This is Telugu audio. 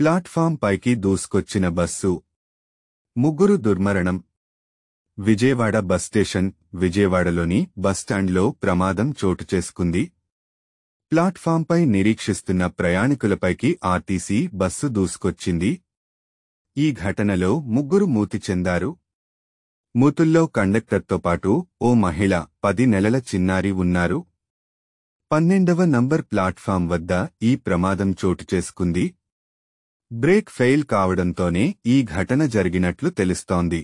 ప్లాట్ఫామ్ పైకి దూసుకొచ్చిన బస్సు ముగ్గురు దుర్మరణం విజయవాడ బస్ స్టేషన్ విజయవాడలోని బస్టాండ్లో ప్రమాదం చోటు చేసుకుంది ప్లాట్ఫాంపై నిరీక్షిస్తున్న ప్రయాణికులపైకి ఆర్టీసీ బస్సు దూసుకొచ్చింది ఈ ఘటనలో ముగ్గురు మూతి చెందారు మూతుల్లో కండక్టర్తో పాటు ఓ మహిళ పది నెలల చిన్నారి ఉన్నారు పన్నెండవ నంబర్ ప్లాట్ఫామ్ వద్ద ఈ ప్రమాదం చోటు చేసుకుంది బ్రేక్ ఫెయిల్ కావడంతోనే ఈ ఘటన జరిగినట్లు తెలుస్తోంది